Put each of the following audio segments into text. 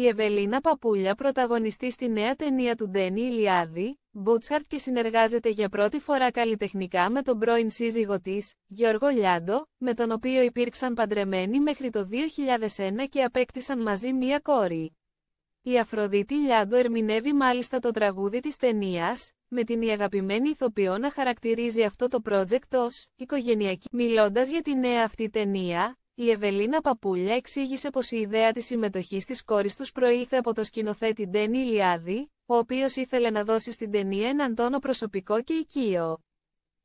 Η Ευελίνα Παπούλια πρωταγωνιστεί στη νέα ταινία του Ντένι Ηλιάδη, Μπούτσαρτ και συνεργάζεται για πρώτη φορά καλλιτεχνικά με τον πρώην σύζυγό της, Γιώργο Λιάντο, με τον οποίο υπήρξαν παντρεμένοι μέχρι το 2001 και απέκτησαν μαζί μία κόρη. Η Αφροδίτη Λιάντο ερμηνεύει μάλιστα το τραγούδι της ταινίας, με την η αγαπημένη ηθοποιό να χαρακτηρίζει αυτό το project ως «οικογενειακή». Μιλώντας για τη νέα αυτή ταινία, η Ευελίνα Παπούλια εξήγησε πως η ιδέα της συμμετοχής της κόρης τους προήλθε από το σκηνοθέτη Ντένι Ιλιάδη, ο οποίος ήθελε να δώσει στην ταινία έναν τόνο προσωπικό και οικείο.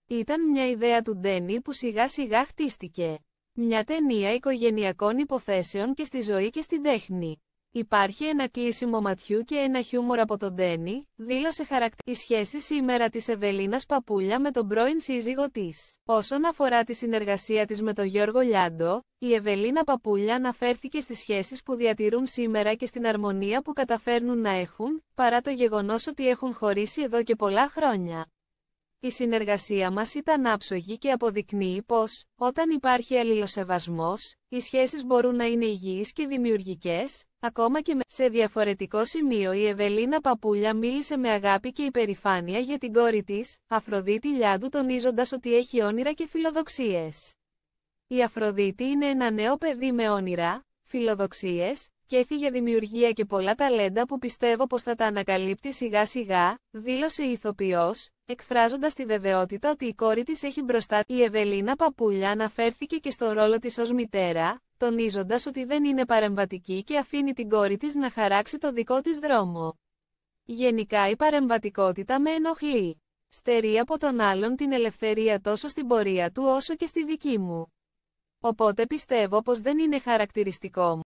Ήταν μια ιδέα του Ντένι που σιγά σιγά χτίστηκε. Μια ταινία οικογενειακών υποθέσεων και στη ζωή και στην τέχνη. Υπάρχει ένα κλείσιμο ματιού και ένα χιούμορ από τον Ντένι, δήλωσε χαρακτήρα. η σχέση σήμερα της Ευελίνας Παπούλια με τον πρώην σύζυγο της. Όσον αφορά τη συνεργασία της με τον Γιώργο Λιάντο, η Ευελίνα Παπούλια αναφέρθηκε στις σχέσεις που διατηρούν σήμερα και στην αρμονία που καταφέρνουν να έχουν, παρά το γεγονός ότι έχουν χωρίσει εδώ και πολλά χρόνια. Η συνεργασία μας ήταν άψογη και αποδεικνύει πως, όταν υπάρχει αλληλοσεβασμός, οι σχέσεις μπορούν να είναι υγιείς και δημιουργικές, ακόμα και με... Σε διαφορετικό σημείο η Ευελίνα Παπούλια μίλησε με αγάπη και υπερηφάνεια για την κόρη της, Αφροδίτη Λιάντου τονίζοντας ότι έχει όνειρα και φιλοδοξίες. Η Αφροδίτη είναι ένα νέο παιδί με όνειρα, φιλοδοξίες, και έφυγε δημιουργία και πολλά ταλέντα που πιστεύω πως θα τα ανακαλύπτει σιγά σιγά, δήλωσε η ηθοποιός, εκφράζοντας τη βεβαιότητα ότι η κόρη της έχει μπροστά. Η Ευελίνα Παπούλια αναφέρθηκε και στο ρόλο της ως μητέρα, τονίζοντας ότι δεν είναι παρεμβατική και αφήνει την κόρη της να χαράξει το δικό της δρόμο. Γενικά η παρεμβατικότητα με ενοχλεί. Στερεί από τον άλλον την ελευθερία τόσο στην πορεία του όσο και στη δική μου. Οπότε πιστεύω πως δεν είναι χαρακτηριστικό μου.